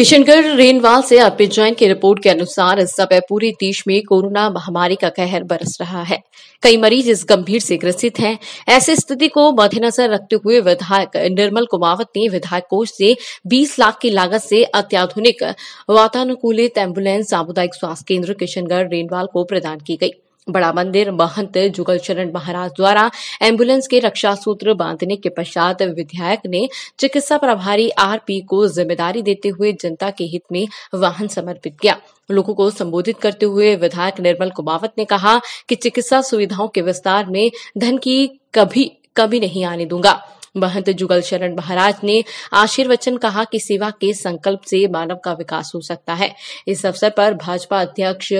Kishangarh renewal से अर्पित जैन की report के अनुसार इस समय पूरे देश में कोरोना महामारी का कहर बरस रहा है कई मरीज इस गंभीर से ग्रसित हैं ऐसी स्थिति को मद्देनजर रखते हुए विधायक निर्मल कुमावत ने विधायक कोष से 20 लाख की लागत से अत्याधुनिक वातानुकूलित एम्बुलेंस सामुदायिक स्वास्थ्य केंद्र किशनगढ़ रेनवाल को प्रदान की गयी बड़ा मंदिर महंत जुगल चरण महाराज द्वारा एम्बुलेंस के रक्षा सूत्र बांधने के पश्चात विधायक ने चिकित्सा प्रभारी आरपी को जिम्मेदारी देते हुए जनता के हित में वाहन समर्पित किया लोगों को संबोधित करते हुए विधायक निर्मल कुमावत ने कहा कि चिकित्सा सुविधाओं के विस्तार में धन की कभी कभी नहीं आने दूंगा महंत जुगल शरण महाराज ने आशीर्वचन कहा कि सेवा के संकल्प से मानव का विकास हो सकता है इस अवसर पर भाजपा अध्यक्ष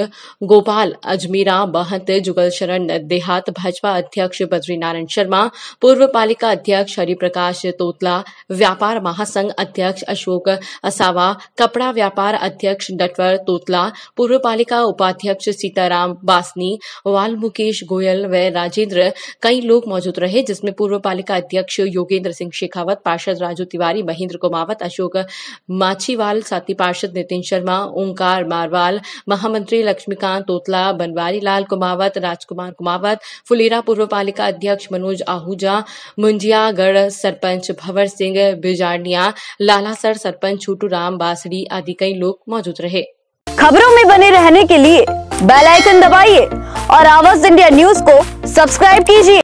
गोपाल अजमीरा महंत जुगल शरण देहात भाजपा अध्यक्ष बद्रीनारायण शर्मा पूर्व पालिका अध्यक्ष हरिप्रकाश तोतला व्यापार महासंघ अध्यक्ष अशोक असावा कपड़ा व्यापार अध्यक्ष डटवर तोतला पूर्व पालिका उपाध्यक्ष सीताराम बासनी वाल्मुकेश गोयल व राजेंद्र कई लोग मौजूद रहे जिसमें पूर्व पालिका अध्यक्ष योगेंद्र सिंह शेखावत पार्षद राजू तिवारी महेंद्र कुमावत अशोक माछीवाल साथी पार्षद नितिन शर्मा ओंकार मारवाल महामंत्री लक्ष्मीकांत तोतला बनवारी लाल कुमावत राजकुमार कुमावत फुलेरा पूर्व पालिका अध्यक्ष मनोज आहूजा मुंजियागढ़ सरपंच भवर सिंह बिजारिया लालासर सरपंच छोटू राम बासड़ी आदि कई लोग मौजूद रहे खबरों में बने रहने के लिए बेल आइकन दबाइए और आवाज इंडिया न्यूज को सब्सक्राइब कीजिए